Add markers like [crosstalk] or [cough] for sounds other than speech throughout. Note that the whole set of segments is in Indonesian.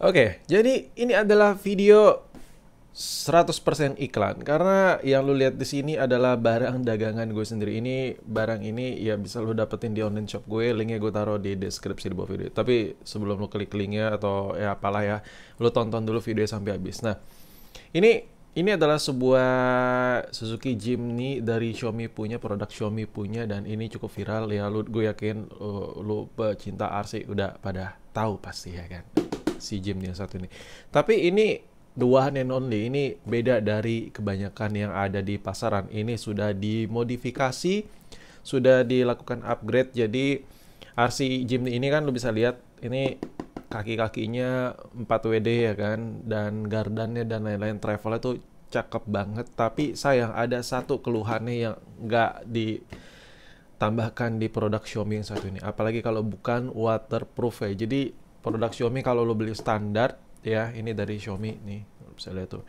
Oke, okay, jadi ini adalah video 100% iklan karena yang lu lihat di sini adalah barang dagangan gue sendiri. Ini barang ini ya bisa lu dapetin di online shop gue. Linknya gue taruh di deskripsi di bawah video. Tapi sebelum lu klik linknya atau ya apalah ya, lu tonton dulu video sampai habis. Nah, ini ini adalah sebuah Suzuki Jimny dari Xiaomi punya, produk Xiaomi punya dan ini cukup viral ya lu gue yakin lu, lu pecinta RC udah pada tahu pasti ya kan si Jim yang satu ini. Tapi ini the one and only ini beda dari kebanyakan yang ada di pasaran. Ini sudah dimodifikasi, sudah dilakukan upgrade. Jadi RC Jim ini kan lo bisa lihat ini kaki-kakinya 4WD ya kan dan gardannya dan lain-lain travelnya tuh cakep banget tapi sayang ada satu keluhannya yang nggak ditambahkan di produk Xiaomi yang satu ini apalagi kalau bukan waterproof ya jadi produk Xiaomi kalau lo beli standar ya ini dari Xiaomi nih bisa lihat tuh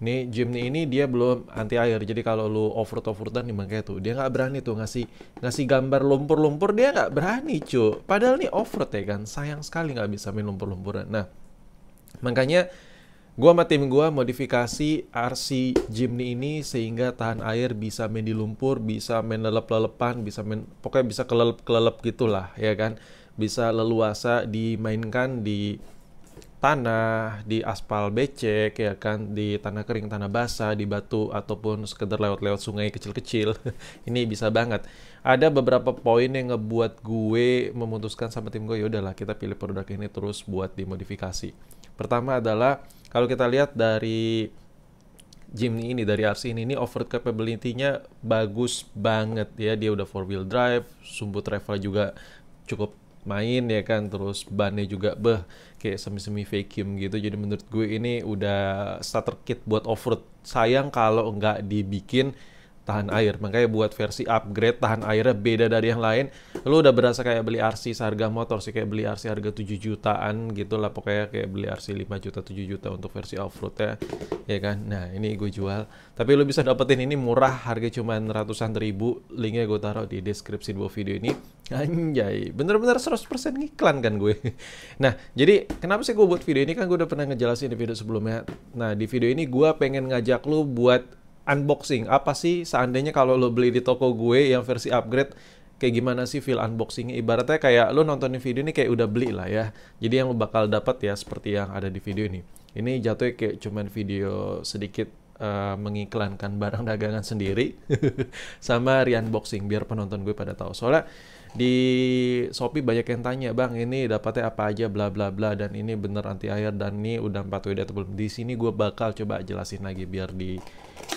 ini Jimny ini dia belum anti air jadi kalau lo lu offroad offroadan nih makanya tuh dia nggak berani tuh ngasih ngasih gambar lumpur-lumpur dia nggak berani cu padahal nih over ya kan sayang sekali nggak bisa main lumpur-lumpuran nah makanya gua sama tim gua modifikasi RC Jimny ini sehingga tahan air bisa main di lumpur bisa main lelep-lelepan bisa main pokoknya bisa kelelep-kelelep gitulah ya kan bisa leluasa dimainkan di tanah, di aspal becek ya kan, di tanah kering, tanah basah, di batu ataupun sekedar lewat-lewat sungai kecil-kecil. [laughs] ini bisa banget. Ada beberapa poin yang ngebuat gue memutuskan sama tim gue yaudahlah kita pilih produk ini terus buat dimodifikasi. Pertama adalah kalau kita lihat dari Jimny ini dari RC ini ini over capability-nya bagus banget ya dia udah four wheel drive, sumbu travel juga cukup main ya kan terus bannya juga beh kayak semi-semi vacuum gitu jadi menurut gue ini udah starter kit buat offroad sayang kalau nggak dibikin tahan air. Makanya buat versi upgrade tahan airnya beda dari yang lain. Lu udah berasa kayak beli RC seharga motor sih kayak beli RC harga 7 jutaan gitu lah pokoknya kayak beli RC 5 juta 7 juta untuk versi off road ya. Ya kan? Nah, ini gue jual. Tapi lu bisa dapetin ini murah harga cuma ratusan ribu. Linknya gue taruh di deskripsi di bawah video ini. Anjay, bener-bener 100% ngiklan kan gue. [laughs] Nah, jadi kenapa sih gue buat video ini kan gue udah pernah ngejelasin di video sebelumnya. Nah, di video ini gue pengen ngajak lu buat unboxing. Apa sih seandainya kalau lo beli di toko gue yang versi upgrade kayak gimana sih feel unboxingnya ibaratnya kayak lo nontonin video ini kayak udah beli lah ya jadi yang lo bakal dapat ya seperti yang ada di video ini ini jatuhnya kayak cuman video sedikit uh, mengiklankan barang dagangan sendiri [laughs] sama re-unboxing biar penonton gue pada tahu soalnya di Shopee banyak yang tanya bang ini dapatnya apa aja bla bla bla dan ini bener anti air dan ini udah 4 WD atau belum di sini gue bakal coba jelasin lagi biar di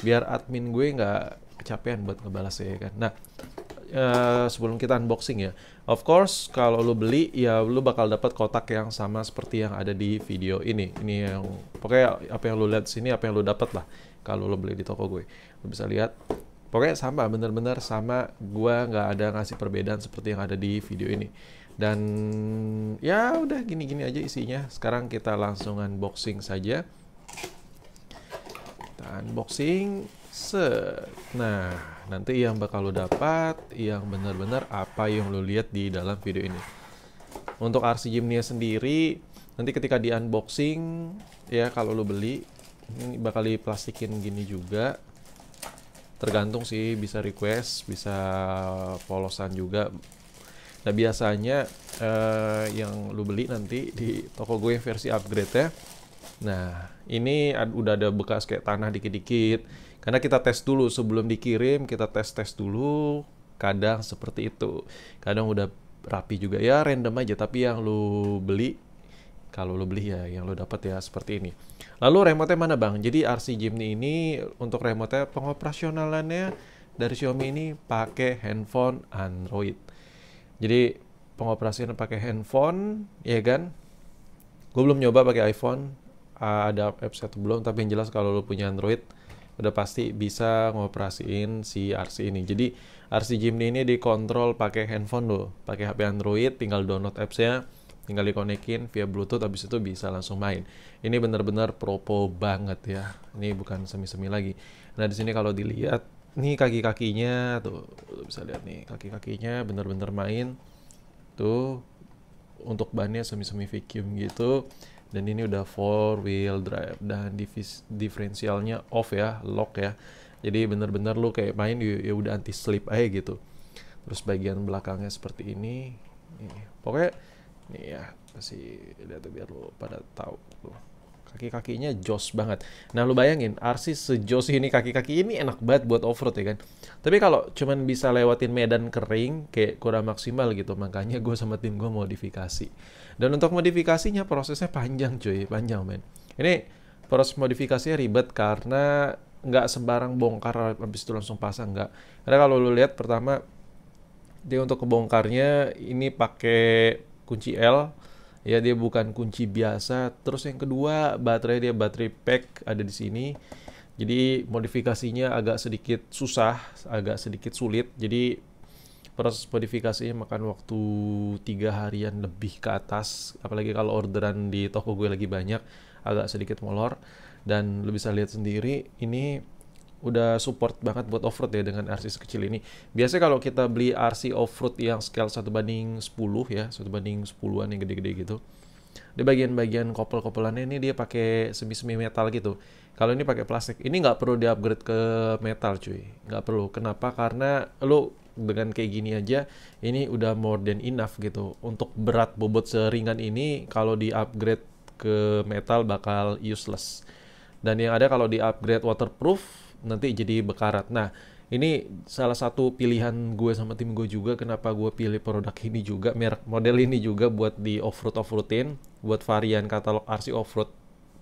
biar admin gue nggak kecapean buat ngebalas ya kan. Nah, uh, sebelum kita unboxing ya. Of course, kalau lo beli ya lo bakal dapat kotak yang sama seperti yang ada di video ini. Ini yang pokoknya apa yang lo lihat sini apa yang lo dapat lah kalau lo beli di toko gue. Lo bisa lihat pokoknya sama bener-bener sama Gue nggak ada ngasih perbedaan seperti yang ada di video ini dan ya udah gini-gini aja isinya sekarang kita langsung unboxing saja unboxing set nah nanti yang bakal lo dapat yang benar-benar apa yang lo lihat di dalam video ini untuk RC Jimny sendiri nanti ketika di unboxing ya kalau lo beli ini bakal diplastikin gini juga tergantung sih bisa request bisa polosan juga nah biasanya eh, yang lo beli nanti di toko gue versi upgrade ya Nah, ini ad, udah ada bekas kayak tanah dikit-dikit. Karena kita tes dulu sebelum dikirim, kita tes-tes dulu. Kadang seperti itu. Kadang udah rapi juga ya, random aja. Tapi yang lu beli, kalau lu beli ya yang lu dapat ya seperti ini. Lalu remote nya mana bang? Jadi RC Jimny ini untuk remote nya pengoperasionalannya dari Xiaomi ini pakai handphone Android. Jadi pengoperasian pakai handphone, ya kan? Gue belum nyoba pakai iPhone, ada apps atau belum tapi yang jelas kalau lo punya Android udah pasti bisa ngoperasiin si RC ini jadi RC Jimny ini dikontrol pakai handphone lo pakai HP Android tinggal download appsnya tinggal dikonekin via bluetooth habis itu bisa langsung main ini benar-benar propo banget ya ini bukan semi-semi lagi nah di sini kalau dilihat nih kaki-kakinya tuh bisa lihat nih kaki-kakinya benar-benar main tuh untuk bannya semi-semi vacuum gitu dan ini udah four wheel drive dan diferensialnya off ya lock ya jadi bener-bener lu kayak main ya, ya udah anti slip aja gitu terus bagian belakangnya seperti ini nih, pokoknya nih ya kasih lihat biar lu pada tahu tuh kaki-kakinya jos banget. Nah lu bayangin, RC sejos ini kaki-kaki ini enak banget buat offroad ya kan. Tapi kalau cuman bisa lewatin medan kering, kayak kurang maksimal gitu. Makanya gue sama tim gue modifikasi. Dan untuk modifikasinya prosesnya panjang cuy, panjang men. Ini proses modifikasinya ribet karena nggak sembarang bongkar habis itu langsung pasang nggak. Karena kalau lu lihat pertama dia untuk kebongkarnya ini pakai kunci L ya dia bukan kunci biasa terus yang kedua baterai dia baterai pack ada di sini jadi modifikasinya agak sedikit susah agak sedikit sulit jadi proses modifikasinya makan waktu tiga harian lebih ke atas apalagi kalau orderan di toko gue lagi banyak agak sedikit molor dan lo bisa lihat sendiri ini udah support banget buat off-road ya dengan RC sekecil ini. Biasanya kalau kita beli RC off-road yang scale 1 banding 10 ya, 1 banding 10-an yang gede-gede gitu. Di bagian-bagian kopel-kopelannya ini dia pakai semi-semi metal gitu. Kalau ini pakai plastik, ini nggak perlu di-upgrade ke metal cuy. Nggak perlu. Kenapa? Karena lo dengan kayak gini aja, ini udah more than enough gitu. Untuk berat bobot seringan ini, kalau di-upgrade ke metal bakal useless. Dan yang ada kalau di-upgrade waterproof, nanti jadi bekarat. Nah, ini salah satu pilihan gue sama tim gue juga kenapa gue pilih produk ini juga merek model ini juga buat di off road off roadin buat varian katalog RC off road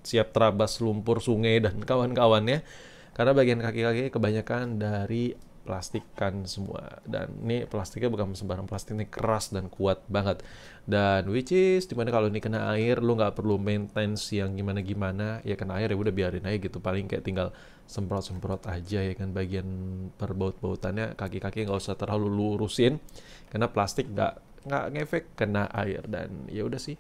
siap terabas lumpur sungai dan kawan-kawannya karena bagian kaki-kaki kebanyakan dari plastikan semua dan ini plastiknya bukan sembarang plastik ini keras dan kuat banget dan which is dimana kalau ini kena air lu nggak perlu maintenance yang gimana gimana ya kena air ya udah biarin aja gitu paling kayak tinggal semprot semprot aja ya kan bagian perbaut bautannya kaki kaki nggak usah terlalu lurusin karena plastik nggak nggak ngefek kena air dan ya udah sih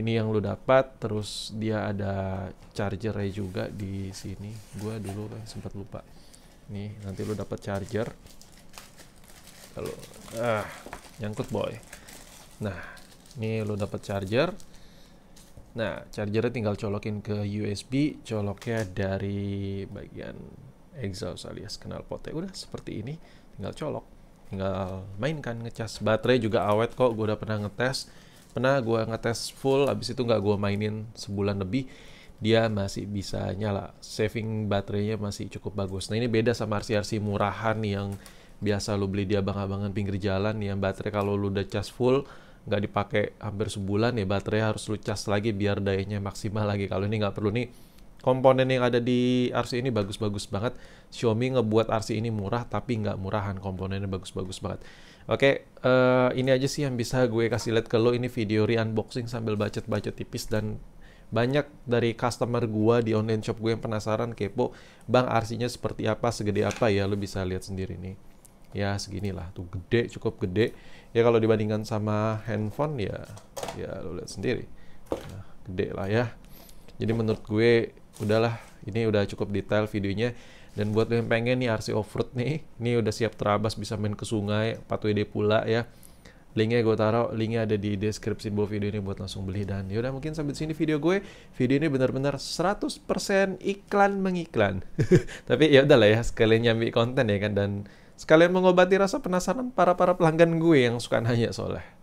ini yang lu dapat terus dia ada chargernya juga di sini gua dulu kan sempat lupa nih nanti lu dapat charger kalau ah nyangkut boy nah ini lu dapat charger nah chargernya tinggal colokin ke USB coloknya dari bagian exhaust alias kenal potnya udah seperti ini tinggal colok tinggal mainkan ngecas baterai juga awet kok gue udah pernah ngetes pernah gue ngetes full abis itu nggak gue mainin sebulan lebih dia masih bisa nyala saving baterainya masih cukup bagus nah ini beda sama RC-RC murahan yang biasa lo beli di abang-abangan pinggir jalan yang baterai kalau lu udah charge full nggak dipakai hampir sebulan ya baterai harus lu charge lagi biar dayanya maksimal lagi kalau ini nggak perlu nih komponen yang ada di RC ini bagus-bagus banget Xiaomi ngebuat RC ini murah tapi nggak murahan komponennya bagus-bagus banget Oke, okay, uh, eh, ini aja sih yang bisa gue kasih lihat ke lo. Ini video re-unboxing sambil bacot-bacot tipis dan banyak dari customer gua di online shop gue yang penasaran kepo bang arsinya seperti apa segede apa ya lu bisa lihat sendiri nih ya seginilah tuh gede cukup gede ya kalau dibandingkan sama handphone ya ya lu lihat sendiri nah, gede lah ya jadi menurut gue udahlah ini udah cukup detail videonya dan buat yang pengen nih RC offroad nih ini udah siap terabas bisa main ke sungai 4WD pula ya Linknya gue taruh, linknya ada di deskripsi bawah video ini buat langsung beli dan yaudah mungkin sampai sini video gue. Video ini benar-benar 100% iklan mengiklan. [laughs] Tapi ya udahlah ya, sekalian nyambi konten ya kan dan sekalian mengobati rasa penasaran para para pelanggan gue yang suka nanya soalnya.